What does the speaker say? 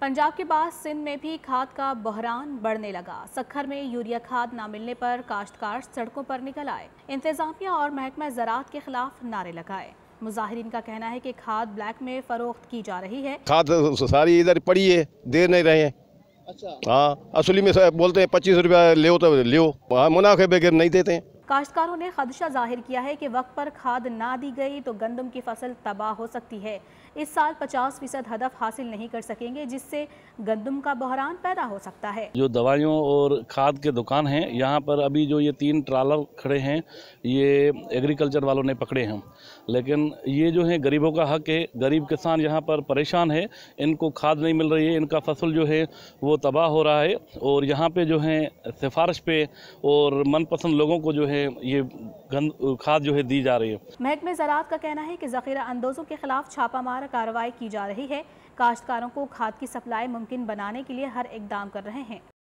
पंजाब के बाद सिंध में भी खाद का बहरान बढ़ने लगा सखर में यूरिया खाद न मिलने पर काश्तकार सड़कों पर निकल आए इंतजामिया और महकमा ज़रात के खिलाफ नारे लगाए मुजाहरीन का कहना है कि खाद ब्लैक में फरोख्त की जा रही है खाद सारी इधर पड़ी है दे नहीं रहे हैं अच्छा हाँ असली में बोलते हैं पच्चीस रुपया ले तो ले हाँ, मुनाफे बगैर नहीं देते हैं काश्तकारों ने खदशा जाहिर किया है कि वक्त पर खाद ना दी गई तो गंदम की फसल तबाह हो सकती है इस साल 50 फीसद हदफ हासिल नहीं कर सकेंगे जिससे गंदम का बहरान पैदा हो सकता है जो दवाइयों और खाद के दुकान हैं यहाँ पर अभी जो ये तीन ट्रालर खड़े हैं ये एग्रीकल्चर वालों ने पकड़े हैं लेकिन ये जो है गरीबों का हक है गरीब किसान यहाँ पर परेशान है इनको खाद नहीं मिल रही है इनका फसल जो है वो तबाह हो रहा है और यहाँ पर जो है सिफारिश पे और मनपसंद लोगों को जो है है ये गंद खाद जो है दी जा रही है महकमे ज़रात का कहना है कि ज़ख़ीरा अंदोज़ों के खिलाफ छापामार कार्रवाई की जा रही है काश्तकारों को खाद की सप्लाई मुमकिन बनाने के लिए हर इकदाम कर रहे हैं